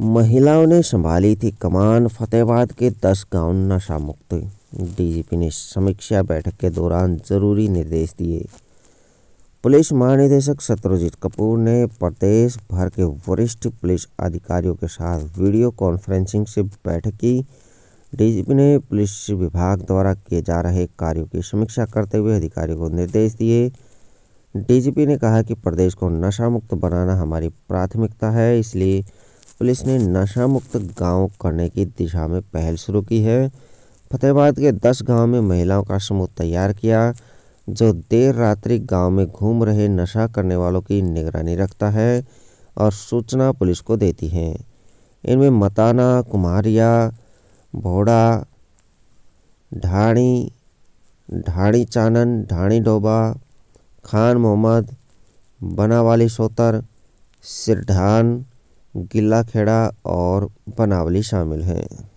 महिलाओं ने संभाली थी कमान फतेहाबाद के दस गांव नशा मुक्त डीजीपी ने समीक्षा बैठक के दौरान जरूरी निर्देश दिए पुलिस महानिदेशक शत्रुजीत कपूर ने प्रदेश भर के वरिष्ठ पुलिस अधिकारियों के साथ वीडियो कॉन्फ्रेंसिंग से बैठक की डीजीपी ने पुलिस विभाग द्वारा किए जा रहे कार्यों की समीक्षा करते हुए अधिकारियों को निर्देश दिए डीजीपी ने कहा कि प्रदेश को नशा मुक्त बनाना हमारी प्राथमिकता है इसलिए पुलिस ने नशा मुक्त गांव करने की दिशा में पहल शुरू की है फतेहाबाद के दस गांव में महिलाओं का समूह तैयार किया जो देर रात्रि गांव में घूम रहे नशा करने वालों की निगरानी रखता है और सूचना पुलिस को देती हैं इनमें मताना कुमारिया भोड़ा ढाणी ढाणी चानन ढाणी डोबा खान मोहम्मद बनावाली सोतर सिरढान गिला खेड़ा और बनावली शामिल हैं